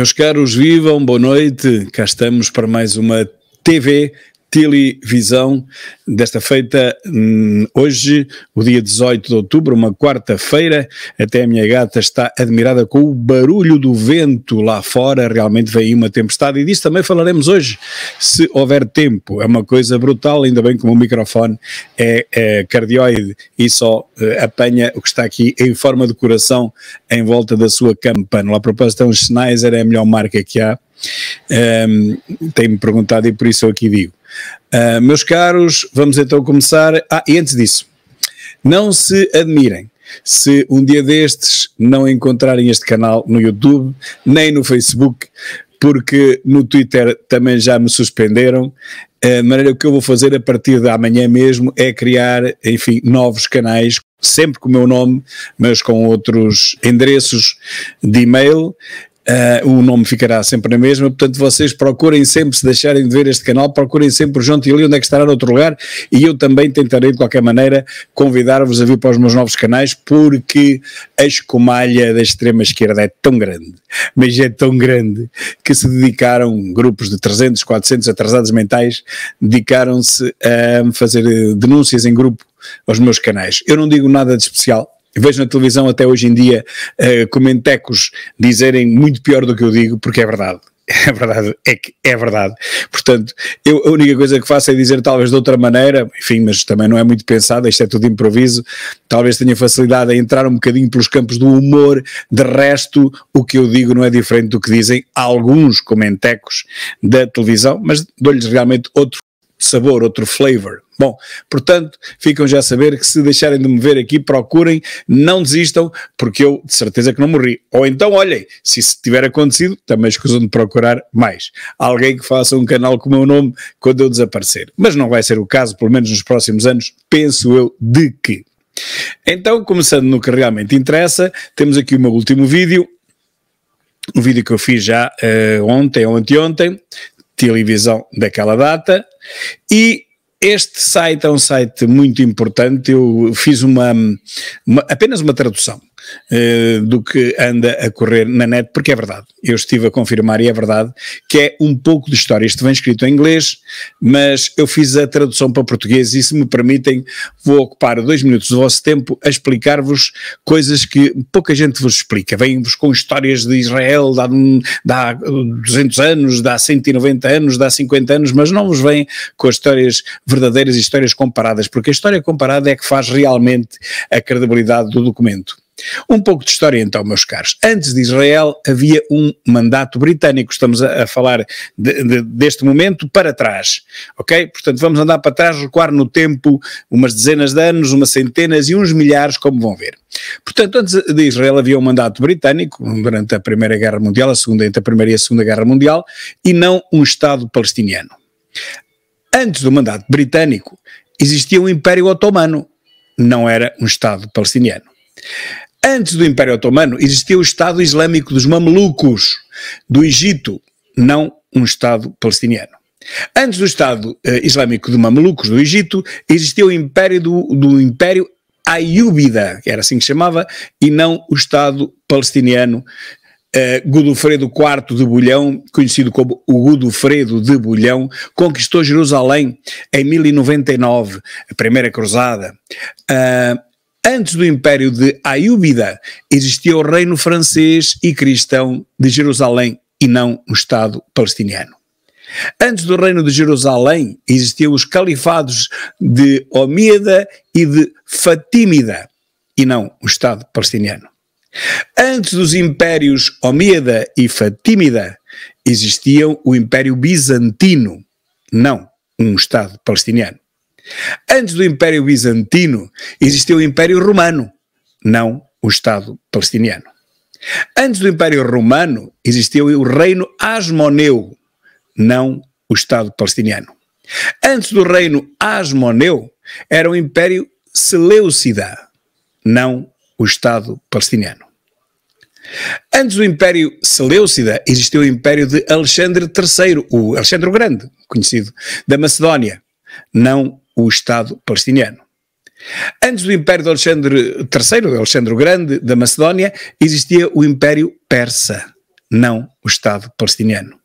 Meus caros, vivam, boa noite. Cá estamos para mais uma TV televisão desta feita, hum, hoje, o dia 18 de outubro, uma quarta-feira. Até a minha gata está admirada com o barulho do vento lá fora, realmente veio uma tempestade e disso também falaremos hoje, se houver tempo. É uma coisa brutal, ainda bem que o meu microfone é, é cardioide e só é, apanha o que está aqui em forma de coração em volta da sua campana. Lá a propósito, é um Schneider, é a melhor marca que há. Um, Tem-me perguntado e por isso eu aqui digo Uh, meus caros, vamos então começar. Ah, e antes disso, não se admirem se um dia destes não encontrarem este canal no YouTube, nem no Facebook, porque no Twitter também já me suspenderam. A maneira que eu vou fazer a partir de amanhã mesmo é criar, enfim, novos canais, sempre com o meu nome, mas com outros endereços de e-mail. Uh, o nome ficará sempre na mesma, portanto vocês procurem sempre, se deixarem de ver este canal, procurem sempre o João Tilly, onde é que estará outro lugar, e eu também tentarei de qualquer maneira convidar-vos a vir para os meus novos canais, porque a escumalha da extrema esquerda é tão grande, mas é tão grande, que se dedicaram, grupos de 300, 400 atrasados mentais, dedicaram-se a fazer denúncias em grupo aos meus canais. Eu não digo nada de especial, vejo na televisão até hoje em dia uh, comentecos dizerem muito pior do que eu digo, porque é verdade. É verdade, é que é verdade. Portanto, eu, a única coisa que faço é dizer, talvez de outra maneira, enfim, mas também não é muito pensado, isto é tudo improviso. Talvez tenha facilidade a entrar um bocadinho pelos campos do humor. De resto, o que eu digo não é diferente do que dizem alguns comentecos da televisão, mas dou-lhes realmente outro sabor, outro flavor. Bom, portanto, ficam já a saber que se deixarem de me ver aqui, procurem, não desistam, porque eu de certeza que não morri. Ou então, olhem, se isso tiver acontecido, também escusam de procurar mais. Alguém que faça um canal com o meu nome quando eu desaparecer. Mas não vai ser o caso, pelo menos nos próximos anos, penso eu de que. Então, começando no que realmente interessa, temos aqui o meu último vídeo, um vídeo que eu fiz já uh, ontem ou anteontem, televisão daquela data, e este site é um site muito importante. Eu fiz uma, uma apenas uma tradução eh, do que anda a correr na net, porque é verdade. Eu estive a confirmar e é verdade que é um pouco de história. Isto vem escrito em inglês, mas eu fiz a tradução para português e, se me permitem, vou ocupar dois minutos do vosso tempo a explicar-vos coisas que pouca gente vos explica. Vêm-vos com histórias de Israel de há, 200 anos, de há 190 anos, de há 50 anos, mas não vos vêm com histórias verdadeiras e histórias comparadas, porque a história comparada é que faz realmente a credibilidade do documento. Um pouco de história então, meus caros. Antes de Israel havia um mandato britânico, estamos a, a falar de, de, deste momento para trás, ok? Portanto, vamos andar para trás, recuar no tempo umas dezenas de anos, umas centenas e uns milhares, como vão ver. Portanto, antes de Israel havia um mandato britânico durante a Primeira Guerra Mundial, a segunda, entre a Primeira e a Segunda Guerra Mundial, e não um Estado palestiniano. Antes do mandato britânico existia o um Império Otomano, não era um Estado palestiniano. Antes do Império Otomano existia o Estado Islâmico dos Mamelucos do Egito, não um Estado palestiniano. Antes do Estado eh, Islâmico dos Mamelucos do Egito existia o Império do, do Império Ayúbida, que era assim que chamava, e não o Estado palestiniano Uh, Godofredo IV de Bulhão, conhecido como o Godofredo de Bulhão, conquistou Jerusalém em 1099, a primeira cruzada. Uh, Antes do império de Ayúbida, existia o reino francês e cristão de Jerusalém e não o Estado palestiniano. Antes do reino de Jerusalém, existiam os califados de Omíada e de Fatímida e não o Estado palestiniano. Antes dos impérios Omíada e Fatímida, existiam o Império Bizantino, não um Estado palestiniano. Antes do Império Bizantino existiu o Império Romano, não o Estado palestiniano. Antes do Império Romano existiu o Reino Asmoneu, não o Estado palestiniano. Antes do Reino Asmoneu era o Império Seleucida, não o Estado palestiniano. Antes do Império Seleucida existiu o Império de Alexandre III, o Alexandre o Grande, conhecido, da Macedónia, não o Estado palestiniano. Antes do Império de Alexandre III, de Alexandre o Grande, da Macedónia, existia o Império Persa, não o Estado palestiniano.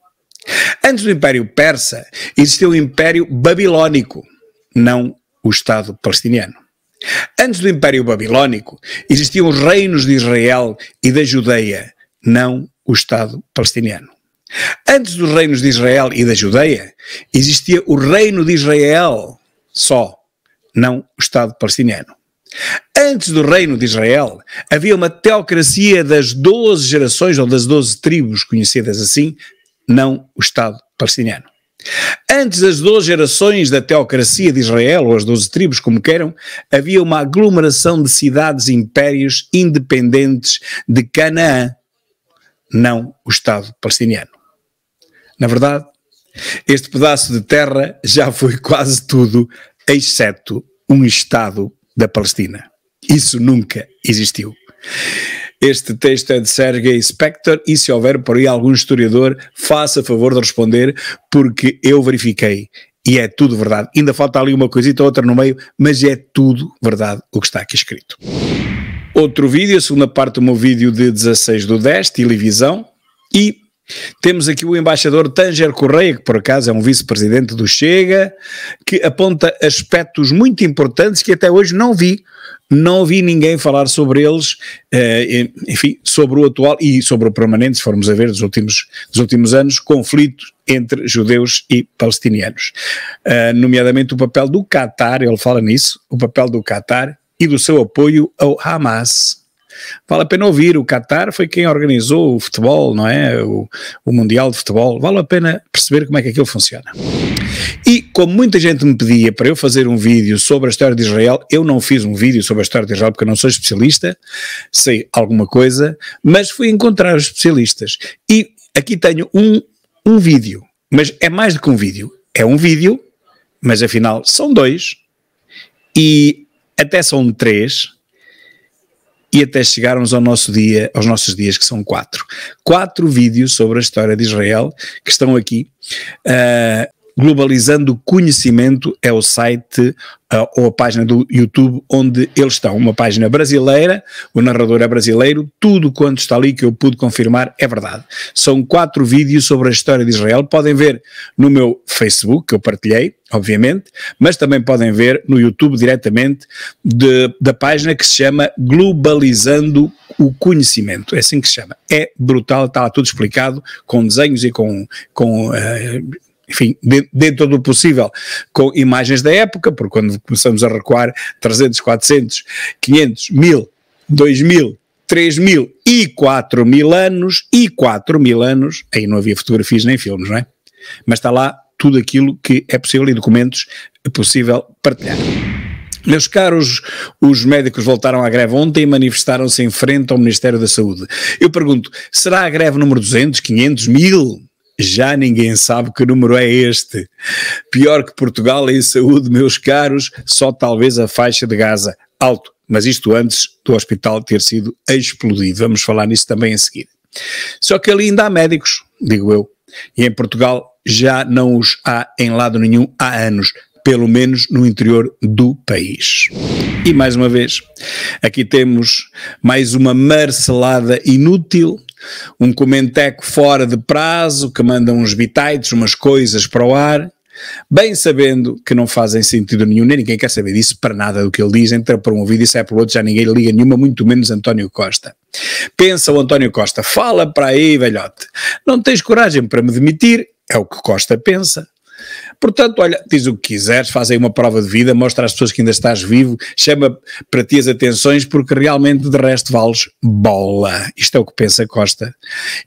Antes do Império Persa, existia o Império Babilônico, não o Estado palestiniano. Antes do Império Babilônico, existiam os reinos de Israel e da Judeia, não o Estado palestiniano. Antes dos reinos de Israel e da Judeia, existia o Reino de Israel, só, não o Estado palestiniano. Antes do reino de Israel, havia uma teocracia das 12 gerações, ou das 12 tribos conhecidas assim, não o Estado palestiniano. Antes das 12 gerações da teocracia de Israel, ou as 12 tribos, como queiram, havia uma aglomeração de cidades e impérios independentes de Canaã, não o Estado palestiniano. Na verdade, este pedaço de terra já foi quase tudo, exceto um Estado da Palestina. Isso nunca existiu. Este texto é de Sergei Spector e se houver por aí algum historiador, faça favor de responder, porque eu verifiquei e é tudo verdade. Ainda falta ali uma coisita ou outra no meio, mas é tudo verdade o que está aqui escrito. Outro vídeo, a segunda parte do meu vídeo de 16 do 10, televisão, e temos aqui o embaixador Tanger Correia, que por acaso é um vice-presidente do Chega, que aponta aspectos muito importantes que até hoje não vi. Não vi ninguém falar sobre eles, eh, enfim, sobre o atual e sobre o permanente, se formos a ver, dos últimos, dos últimos anos, conflito entre judeus e palestinianos. Eh, nomeadamente o papel do Qatar, ele fala nisso, o papel do Qatar e do seu apoio ao Hamas. Vale a pena ouvir. O Qatar foi quem organizou o futebol, não é? O, o Mundial de Futebol. Vale a pena perceber como é que aquilo funciona. E como muita gente me pedia para eu fazer um vídeo sobre a história de Israel, eu não fiz um vídeo sobre a história de Israel porque eu não sou especialista, sei alguma coisa, mas fui encontrar os especialistas. E aqui tenho um, um vídeo, mas é mais do que um vídeo. É um vídeo, mas afinal são dois, e até são três, e até chegarmos ao nosso dia, aos nossos dias, que são quatro. Quatro vídeos sobre a história de Israel que estão aqui. Uh, Globalizando o Conhecimento é o site uh, ou a página do YouTube onde eles estão. Uma página brasileira, o narrador é brasileiro, tudo quanto está ali que eu pude confirmar é verdade. São quatro vídeos sobre a história de Israel, podem ver no meu Facebook, que eu partilhei, obviamente, mas também podem ver no YouTube diretamente de, da página que se chama Globalizando o Conhecimento, é assim que se chama. É brutal, está lá tudo explicado, com desenhos e com, com uh, enfim, dentro do possível, com imagens da época, porque quando começamos a recuar 300, 400, 500, 1000, 2000, 3000 mil e 4000 mil anos, e 4 mil anos, aí não havia fotografias nem filmes, não é? Mas está lá tudo aquilo que é possível e documentos é possível partilhar. Meus caros, os médicos voltaram à greve ontem e manifestaram-se em frente ao Ministério da Saúde. Eu pergunto, será a greve número 200, 500, 1000? já ninguém sabe que número é este. Pior que Portugal em saúde, meus caros, só talvez a faixa de Gaza. Alto, mas isto antes do hospital ter sido explodido. Vamos falar nisso também a seguir. Só que ali ainda há médicos, digo eu, e em Portugal já não os há em lado nenhum há anos, pelo menos no interior do país. E mais uma vez, aqui temos mais uma marcelada inútil um comenteco fora de prazo que manda uns bitites, umas coisas para o ar, bem sabendo que não fazem sentido nenhum, nem ninguém quer saber disso para nada do que ele diz, entra por um ouvido e sai para o outro, já ninguém liga nenhuma, muito menos António Costa. Pensa o António Costa, fala para aí, velhote, não tens coragem para me demitir, é o que Costa pensa. Portanto, olha, diz o que quiseres, faz aí uma prova de vida, mostra às pessoas que ainda estás vivo, chama para ti as atenções, porque realmente de resto vales bola. Isto é o que pensa Costa.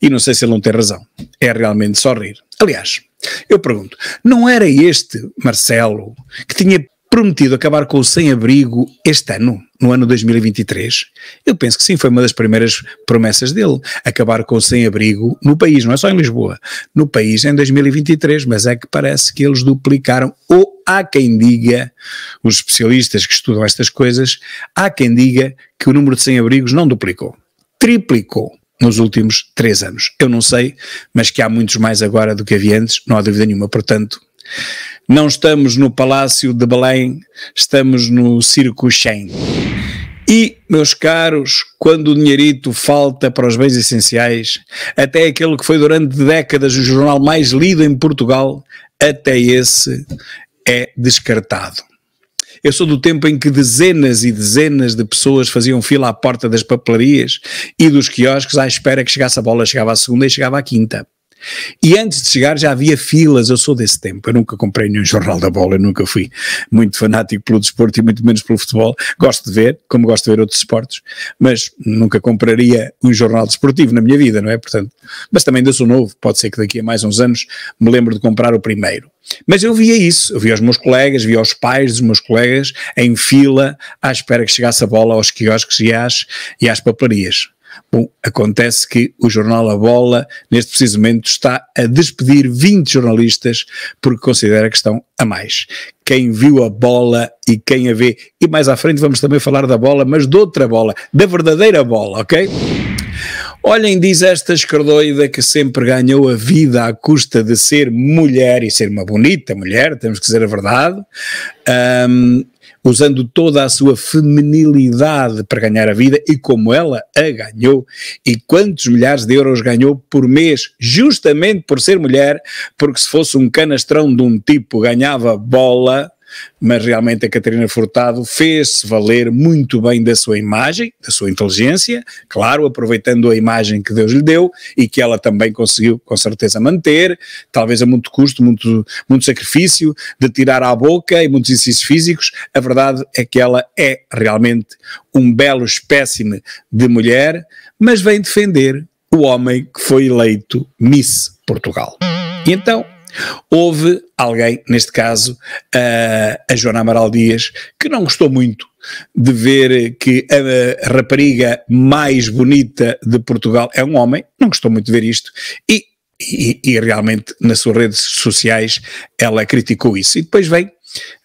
E não sei se ele não tem razão. É realmente só rir. Aliás, eu pergunto, não era este Marcelo que tinha prometido acabar com o sem-abrigo este ano, no ano 2023. Eu penso que sim, foi uma das primeiras promessas dele, acabar com o sem-abrigo no país, não é só em Lisboa, no país em 2023, mas é que parece que eles duplicaram, ou há quem diga, os especialistas que estudam estas coisas, há quem diga que o número de sem-abrigos não duplicou, triplicou nos últimos três anos. Eu não sei, mas que há muitos mais agora do que havia antes, não há dúvida nenhuma, portanto não estamos no Palácio de Belém, estamos no Circo Shen. E, meus caros, quando o dinheirito falta para os bens essenciais, até aquele que foi durante décadas o jornal mais lido em Portugal, até esse é descartado. Eu sou do tempo em que dezenas e dezenas de pessoas faziam fila à porta das papelarias e dos quiosques à espera que chegasse a bola, chegava à segunda e chegava à quinta. E antes de chegar já havia filas, eu sou desse tempo, eu nunca comprei nenhum jornal da bola, eu nunca fui muito fanático pelo desporto e muito menos pelo futebol. Gosto de ver, como gosto de ver outros esportes, mas nunca compraria um jornal desportivo na minha vida, não é? Portanto, mas também ainda sou novo, pode ser que daqui a mais uns anos me lembre de comprar o primeiro. Mas eu via isso, eu via os meus colegas, via os pais dos meus colegas em fila à espera que chegasse a bola aos quiosques e às, e às papelarias. Bom, acontece que o jornal A Bola, neste preciso momento, está a despedir 20 jornalistas porque considera que estão a mais. Quem viu a bola e quem a vê. E mais à frente vamos também falar da bola, mas de outra bola, da verdadeira bola, ok? Olhem, diz esta escardoida que sempre ganhou a vida à custa de ser mulher e ser uma bonita mulher, temos que dizer a verdade. Um, usando toda a sua feminilidade para ganhar a vida e como ela a ganhou e quantos milhares de euros ganhou por mês, justamente por ser mulher, porque se fosse um canastrão de um tipo ganhava bola, mas realmente a Catarina Furtado fez-se valer muito bem da sua imagem, da sua inteligência, claro, aproveitando a imagem que Deus lhe deu e que ela também conseguiu, com certeza, manter, talvez a muito custo, muito, muito sacrifício, de tirar à boca e muitos exercícios físicos. A verdade é que ela é realmente um belo espécime de mulher, mas vem defender o homem que foi eleito Miss Portugal. E então Houve alguém, neste caso a Joana Amaral Dias, que não gostou muito de ver que a rapariga mais bonita de Portugal é um homem, não gostou muito de ver isto, e, e, e realmente nas suas redes sociais ela criticou isso. E depois vem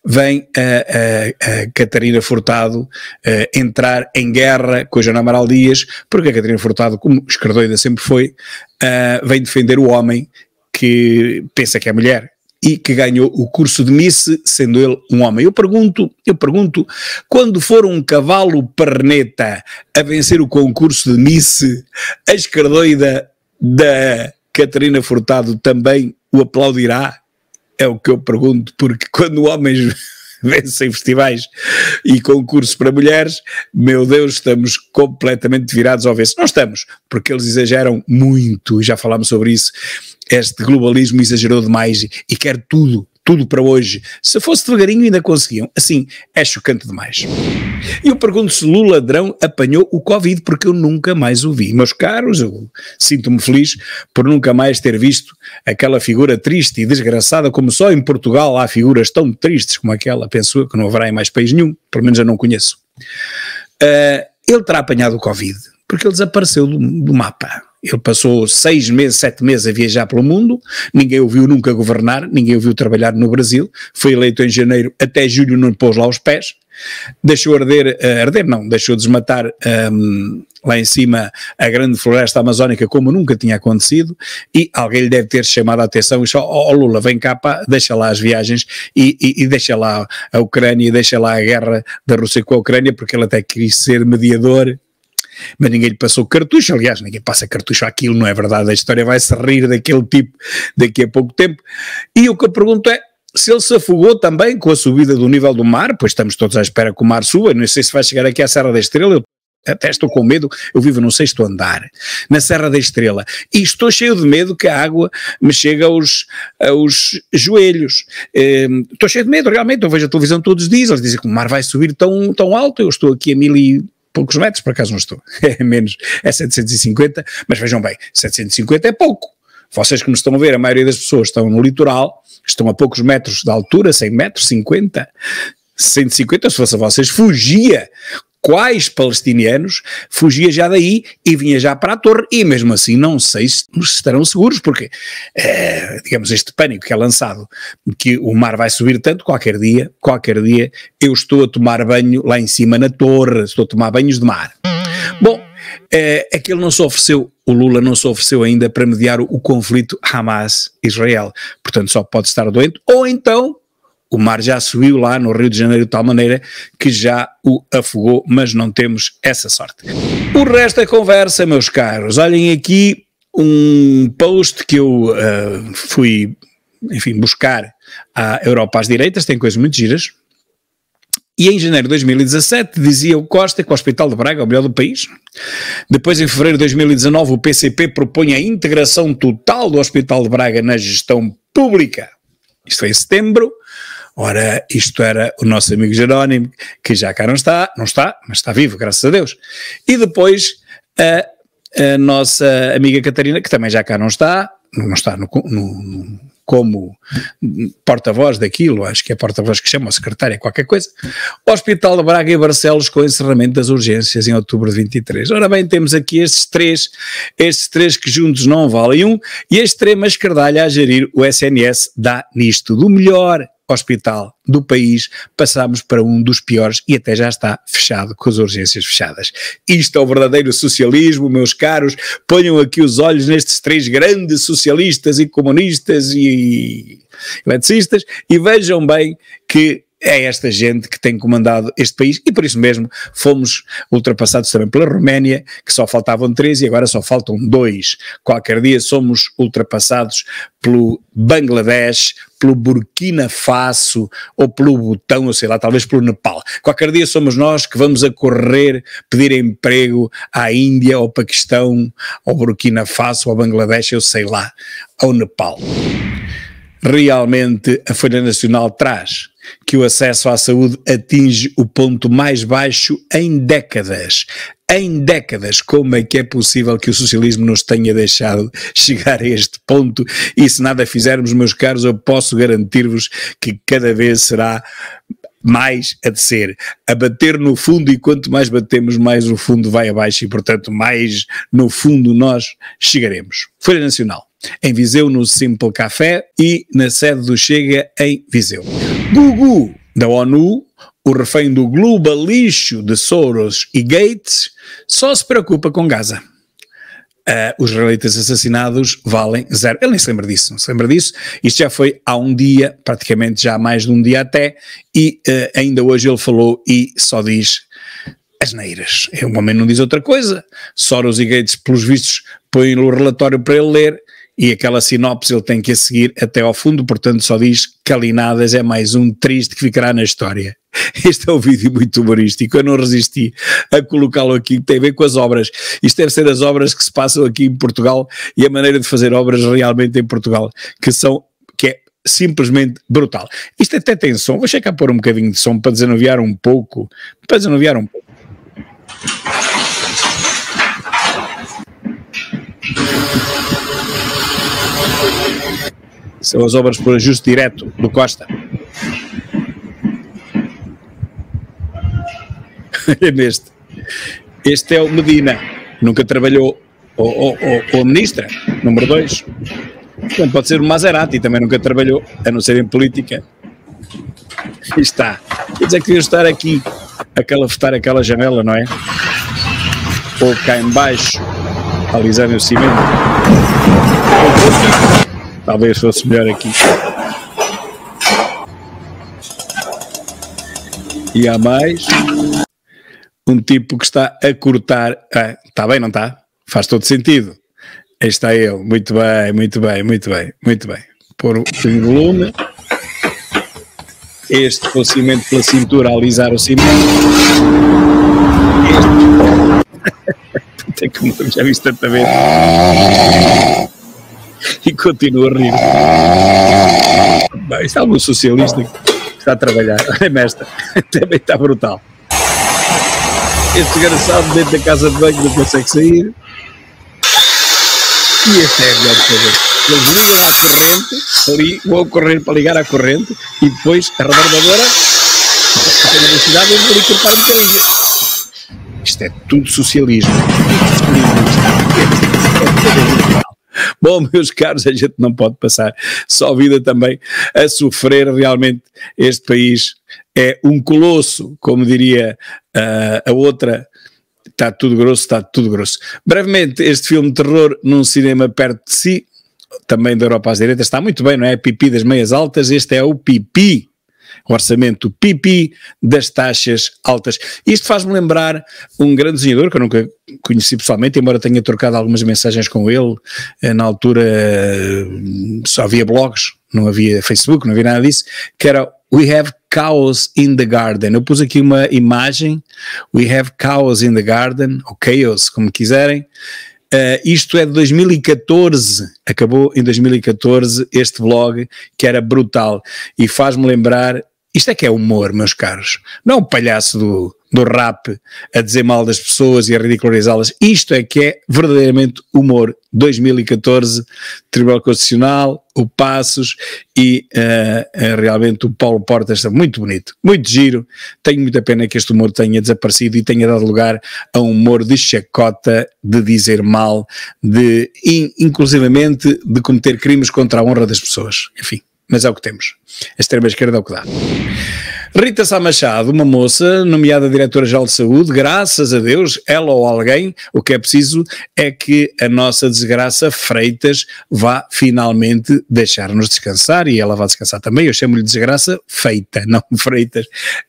vem a, a, a, Catarina Furtado a entrar em guerra com a Joana Amaral Dias, porque a Catarina Furtado, como esquerdoida sempre foi, a, vem defender o homem que pensa que é mulher e que ganhou o curso de Miss, sendo ele um homem. Eu pergunto, eu pergunto, quando for um cavalo perneta a vencer o concurso de Miss, a escardoida da Catarina Furtado também o aplaudirá? É o que eu pergunto, porque quando homens dança e festivais e concursos para mulheres, meu Deus, estamos completamente virados ao avesso. Não estamos, porque eles exageram muito, já falámos sobre isso. Este globalismo exagerou demais e quer tudo tudo para hoje. Se fosse devagarinho, ainda conseguiam. Assim, é chocante demais. E eu pergunto se Lula ladrão apanhou o Covid, porque eu nunca mais o vi. Meus caros, eu sinto-me feliz por nunca mais ter visto aquela figura triste e desgraçada, como só em Portugal há figuras tão tristes como aquela. Penso eu que não haverá em mais país nenhum, pelo menos eu não conheço. Uh, ele terá apanhado o Covid, porque ele desapareceu do, do mapa ele passou seis meses, sete meses a viajar pelo mundo, ninguém o viu nunca governar, ninguém o viu trabalhar no Brasil, foi eleito em janeiro, até julho não pôs lá os pés, deixou arder, uh, arder não, deixou desmatar um, ehm, lá em cima a grande floresta amazónica como nunca tinha acontecido e alguém lhe deve ter chamado a atenção e só, ó oh, Lula, vem cá, pá, deixa lá as viagens e, e, e, deixa lá a Ucrânia, deixa lá a guerra da Rússia com a Ucrânia porque ele até quis ser mediador mas ninguém lhe passou cartucho, aliás, ninguém passa cartucho àquilo, não é verdade, a história vai-se rir daquele tipo daqui a pouco tempo, e o que eu pergunto é, se ele se afogou também com a subida do nível do mar, pois estamos todos à espera que o mar suba, não sei se vai chegar aqui à Serra da Estrela, eu até estou com medo, eu vivo no sexto andar, na Serra da Estrela, e estou cheio de medo que a água me chegue aos, aos joelhos. Um, ehm, estou cheio de medo, realmente, eu vejo a televisão todos os dias, eles dizem que o mar vai subir tão, tão alto, eu estou aqui a mil e poucos metros, por acaso não estou, é menos, é 750, mas vejam bem, 750 é pouco. Vocês que me estão a ver, a maioria das pessoas estão no litoral, estão a poucos metros de altura, 100 metros, 50, 150, se fosse a vocês, fugia quais palestinianos, fugia já daí e vinha já para a torre, e mesmo assim não sei se estarão seguros, porque, é, digamos, este pânico que é lançado, que o mar vai subir tanto, qualquer dia, qualquer dia, eu estou a tomar banho lá em cima na torre, estou a tomar banhos de mar. Bom, é, eh, é que ele não se ofereceu, o Lula não se ofereceu ainda para mediar o, o conflito Hamas-Israel, portanto só pode estar doente, ou então o mar já subiu lá no Rio de Janeiro de tal maneira que já o afogou, mas não temos essa sorte. O resto é conversa, meus caros. Olhem aqui um post que eu uh, fui, enfim, buscar à Europa às direitas, tem coisas muito giras. E em janeiro de 2017 dizia o Costa que o Hospital de Braga é o melhor do país. Depois, em fevereiro de 2019, o PCP propõe a integração total do Hospital de Braga na gestão pública. Isto foi em setembro. Ora, isto era o nosso amigo Jerónimo, que já cá não está, não está, mas está vivo, graças a Deus. E depois a, a nossa amiga Catarina, que também já cá não está, não está no, no como porta-voz daquilo, acho que é porta-voz que chama, ou secretária, qualquer coisa, Hospital de Braga e Barcelos com encerramento das urgências em outubro de 23. Ora bem, temos aqui estes três, estes três que juntos não valem um, e a extrema escardalha a gerir o SNS dá nisto do melhor hospital do país, passámos para um dos piores e até já está fechado, com as urgências fechadas. Isto é o verdadeiro socialismo, meus caros. Ponham aqui os olhos nestes três grandes socialistas e comunistas e eletricistas e vejam bem que é esta gente que tem comandado este país e por isso mesmo fomos ultrapassados também pela Roménia, que só faltavam três e agora só faltam dois. Qualquer dia somos ultrapassados pelo Bangladesh, pelo Burkina Faso ou pelo Butão, ou sei lá, talvez pelo Nepal. Qualquer dia somos nós que vamos a correr pedir emprego à Índia, ou Paquistão, ao Burkina Faso, ou Bangladesh, eu sei lá, ao Nepal. Realmente a Folha Nacional traz que o acesso à saúde atinge o ponto mais baixo em décadas. Em décadas, como é que é possível que o socialismo nos tenha deixado chegar a este ponto? E se nada fizermos, meus caros, eu posso garantir-vos que cada vez será mais a descer, a bater no fundo e quanto mais batemos, mais o fundo vai abaixo e, portanto, mais no fundo nós chegaremos. Folha Nacional, em Viseu, no Simple Café e na sede do Chega, em Viseu. Gugu, da ONU, o refém do global lixo de Soros e Gates, só se preocupa com Gaza. Uh, os israelitas assassinados valem zero. Ele nem se lembra disso, não se lembra disso. Isto já foi há um dia, praticamente já há mais de um dia até, e uh, ainda hoje ele falou e só diz as neiras. É, o homem não diz outra coisa. Soros e Gates, pelos vistos, põem o relatório para ele ler e aquela sinopse ele tem que a seguir até ao fundo, portanto só diz Calinadas é mais um triste que ficará na história. Este é um vídeo muito humorístico, eu não resisti a colocá-lo aqui, tem a ver com as obras. Isto deve ser as obras que se passam aqui em Portugal e a maneira de fazer obras realmente em Portugal, que são que é simplesmente brutal. Isto até tem som, vou checar a pôr um bocadinho de som para desanuviar um pouco, para desanuviar um pouco. São as obras por ajuste direto do Costa. Olha neste. Este é o Medina. Nunca trabalhou. Ou, a ministra, número 2. Portanto, pode ser o Maserati, também nunca trabalhou, a não ser em política. E está. Quer dizer, queria estar aqui a calafetar aquela janela, não é? Ou cá em baixo, alisarem o cimento. Talvez fosse melhor aqui. E há mais um tipo que está a cortar. Ah, está bem, não está? Faz todo sentido. Aí está ele. Muito bem, muito bem, muito bem, muito bem. Pôr o volume. Este com o cimento pela cintura, alisar o cimento. Este. Puta que já viste tanta vez. e continua a rir. Bem, está é um socialista que está a trabalhar. Olha, mestre, também está brutal. Este desgraçado dentro da casa de banho não consegue sair. E este é a melhor coisa. Eles ligam à corrente, ali, vão correr para ligar à corrente e depois a rebarbadora a velocidade e vão cortar um bocadinho. Isto é tudo socialismo. Bom, meus caros, a gente não pode passar só vida também a sofrer. Realmente, este país é um colosso, como diria uh, a outra. Está tudo grosso, está tudo grosso. Brevemente, este filme de terror num cinema perto de si, também da Europa às direitas, está muito bem, não é? Pipi das meias altas, este é o Pipi o orçamento pipi das taxas altas. Isto faz-me lembrar um grande desenhador que eu nunca conheci pessoalmente, embora tenha trocado algumas mensagens com ele, eh, na altura eh, só havia blogs, não havia Facebook, não havia nada disso, que era We Have Chaos in the Garden. Eu pus aqui uma imagem, We Have Chaos in the Garden, ou Chaos, como quiserem, Uh, isto é de 2014, acabou em 2014 este blog que era brutal e faz-me lembrar isto é que é humor, meus caros. Não o é palhaço do, do rap a dizer mal das pessoas e a ridicularizá-las. Isto é que é verdadeiramente humor. 2014, Tribunal Constitucional, o Passos e uh, realmente o Paulo Portas está muito bonito, muito giro. Tenho muita pena que este humor tenha desaparecido e tenha dado lugar a um humor de chacota, de dizer mal, de in, inclusivamente de cometer crimes contra a honra das pessoas. Enfim mas é o que temos. A extrema-esquerda é o que dá. Rita Sá Machado, uma moça nomeada diretora-geral de saúde, graças a Deus, ela ou alguém, o que é preciso é que a nossa desgraça Freitas vá finalmente deixar-nos descansar e ela vai descansar também. Eu chamo-lhe desgraça feita, não Freitas.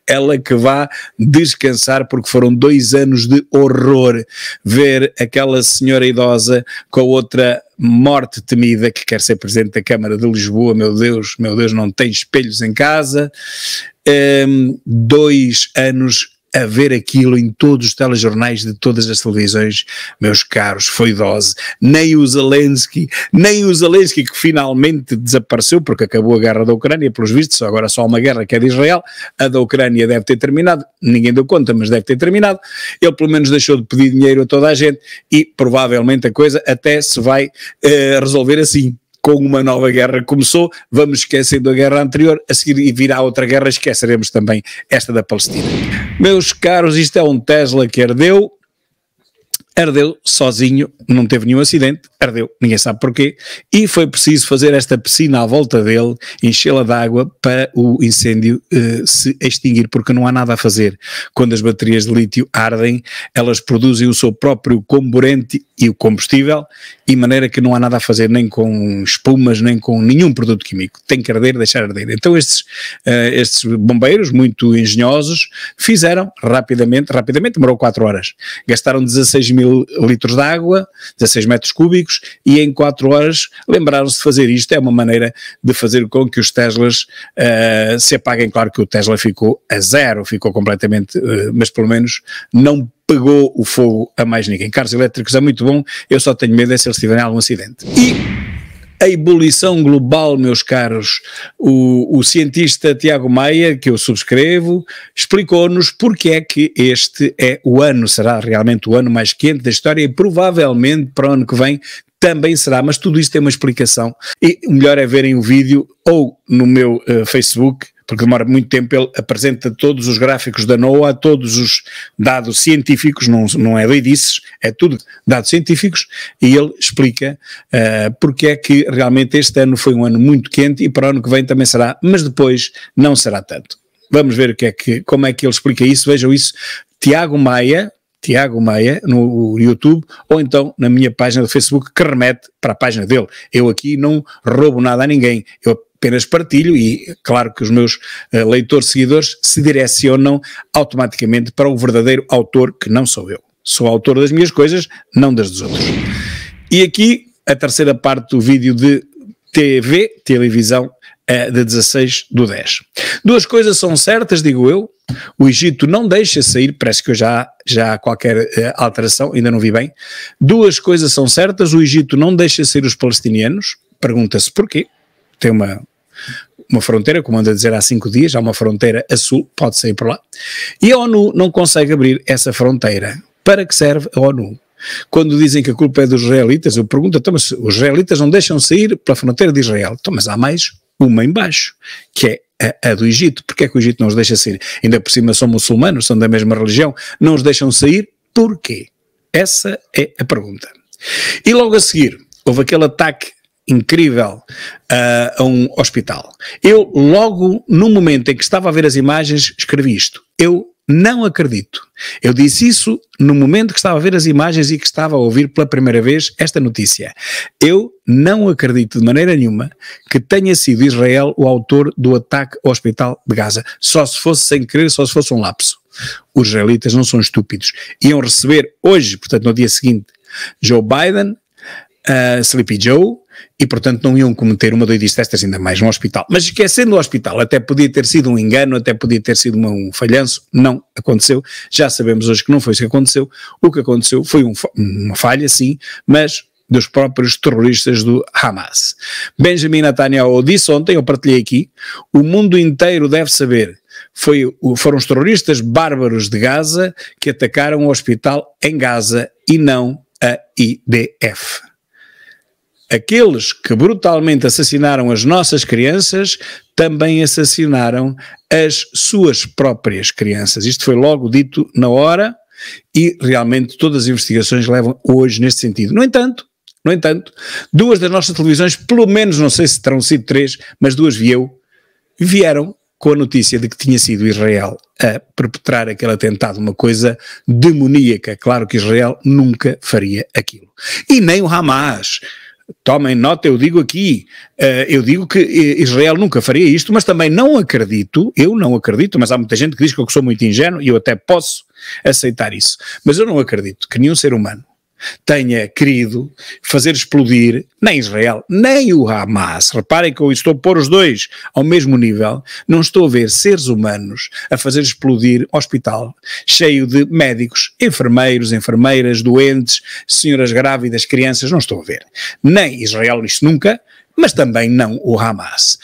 Ela que vá descansar porque foram dois anos de horror ver aquela senhora idosa com a outra morte temida que quer ser presidente da Câmara de Lisboa, meu Deus, meu Deus, não tem espelhos em casa. Um, dois anos a ver aquilo em todos os telejornais de todas as televisões, meus caros, foi dose. Nem o Zelensky, nem o Zelensky que finalmente desapareceu porque acabou a guerra da Ucrânia, pelos vistos, agora só há uma guerra que é de Israel, a da Ucrânia deve ter terminado, ninguém deu conta, mas deve ter terminado. Ele pelo menos deixou de pedir dinheiro a toda a gente e provavelmente a coisa até se vai eh, resolver assim com uma nova guerra começou, vamos esquecendo a guerra anterior, a seguir virá outra guerra, esqueceremos também esta da Palestina. Meus caros, isto é um Tesla que ardeu, ardeu sozinho, não teve nenhum acidente, ardeu, ninguém sabe porquê, e foi preciso fazer esta piscina à volta dele, enchê-la d'água para o incêndio eh, se extinguir, porque não há nada a fazer. Quando as baterias de lítio ardem, elas produzem o seu próprio comburente e o combustível, e maneira que não há nada a fazer nem com espumas, nem com nenhum produto químico. Tem que arder, deixar arder. Então estes, uh, estes bombeiros, muito engenhosos, fizeram rapidamente, rapidamente, demorou 4 horas. Gastaram 16 mil litros de água, 16 metros cúbicos, e em 4 horas lembraram-se de fazer isto. É uma maneira de fazer com que os Teslas uh, se apaguem. Claro que o Tesla ficou a zero, ficou completamente, uh, mas pelo menos não pegou o fogo a mais ninguém. Carros elétricos é muito bom, eu só tenho medo é se eles tiverem algum acidente. E a ebulição global, meus caros. O, o, cientista Tiago Maia, que eu subscrevo, explicou-nos porque é que este é o ano, será realmente o ano mais quente da história e provavelmente para o ano que vem também será, mas tudo isso tem uma explicação e o melhor é verem o vídeo ou no meu uh, Facebook porque demora muito tempo, ele apresenta todos os gráficos da NOAA, todos os dados científicos, não, não é doidices, é tudo dados científicos, e ele explica uh, porque é que realmente este ano foi um ano muito quente e para o ano que vem também será, mas depois não será tanto. Vamos ver o que é que, como é que ele explica isso, vejam isso. Tiago Maia, Tiago Maia no YouTube ou então na minha página do Facebook que remete para a página dele. Eu aqui não roubo nada a ninguém. Eu apenas partilho e claro que os meus eh, leitores seguidores se direcionam automaticamente para o verdadeiro autor que não sou eu. Sou autor das minhas coisas, não das dos outros. E aqui a terceira parte do vídeo de TV, televisão é de 16 do 10. Duas coisas são certas, digo eu. O Egito não deixa sair, parece que eu já, já há qualquer uh, alteração, ainda não vi bem. Duas coisas são certas: o Egito não deixa sair os palestinianos, pergunta-se porquê. Tem uma, uma fronteira, como anda a dizer há cinco dias, há uma fronteira a sul, pode sair por lá. E a ONU não consegue abrir essa fronteira. Para que serve a ONU? Quando dizem que a culpa é dos israelitas, eu pergunto, então, mas os israelitas não deixam sair pela fronteira de Israel. Então, mas há mais uma embaixo, que é a, a, do Egito. Porque é que o Egito não os deixa sair? Ainda por cima são muçulmanos, são da mesma religião, não os deixam sair, porquê? Essa é a pergunta. E logo a seguir, houve aquele ataque incrível uh, a um hospital. Eu, logo no momento em que estava a ver as imagens, escrevi isto. Eu não acredito. Eu disse isso no momento que estava a ver as imagens e que estava a ouvir pela primeira vez esta notícia. Eu não acredito de maneira nenhuma que tenha sido Israel o autor do ataque ao hospital de Gaza. Só se fosse sem querer, só se fosse um lapso. Os israelitas não são estúpidos. Iam receber hoje, portanto, no dia seguinte, Joe Biden, uh, Sleepy Joe, e, portanto, não iam cometer uma doidice destas ainda mais no hospital. Mas esquecendo o hospital, até podia ter sido um engano, até podia ter sido uma, um falhanço, não aconteceu. Já sabemos hoje que não foi isso que aconteceu. O que aconteceu foi um, uma falha, sim, mas dos próprios terroristas do Hamas. Benjamin Netanyahu disse ontem, eu partilhei aqui, o mundo inteiro deve saber foi, foram os terroristas bárbaros de Gaza que atacaram o hospital em Gaza e não a IDF aqueles que brutalmente assassinaram as nossas crianças também assassinaram as suas próprias crianças. Isto foi logo dito na hora e realmente todas as investigações levam hoje neste sentido. No entanto, no entanto, duas das nossas televisões, pelo menos não sei se terão sido três, mas duas vi eu, vieram com a notícia de que tinha sido Israel a perpetrar aquele atentado, uma coisa demoníaca. Claro que Israel nunca faria aquilo. E nem o Hamas Tomem nota, eu digo aqui, eh, eu digo que eh, Israel nunca faria isto, mas também não acredito, eu não acredito, mas há muita gente que diz que eu sou muito ingênuo e eu até posso aceitar isso. Mas eu não acredito que nenhum ser humano tenha querido fazer explodir nem Israel, nem o Hamas. Reparem que eu estou a pôr os dois ao mesmo nível. Não estou a ver seres humanos a fazer explodir hospital cheio de médicos, enfermeiros, enfermeiras, doentes, senhoras grávidas, crianças. Não estou a ver. Nem Israel, isso nunca. Mas também não o Hamas.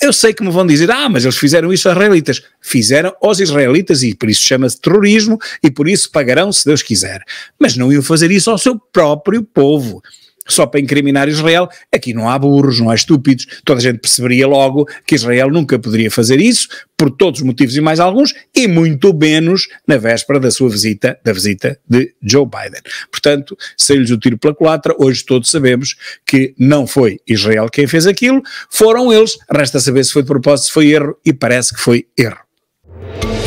Eu sei que me vão dizer, ah, mas eles fizeram isso aos israelitas. Fizeram aos israelitas e por isso chama-se terrorismo e por isso pagarão se Deus quiser. Mas não iam fazer isso ao seu próprio povo só para incriminar Israel, aqui não há burros, não há estúpidos, toda a gente perceberia logo que Israel nunca poderia fazer isso, por todos os motivos e mais alguns, e muito menos na véspera da sua visita, da visita de Joe Biden. Portanto, saiu-lhes o tiro pela culatra, hoje todos sabemos que não foi Israel quem fez aquilo, foram eles, resta saber se foi de propósito, se foi erro, e parece que foi erro.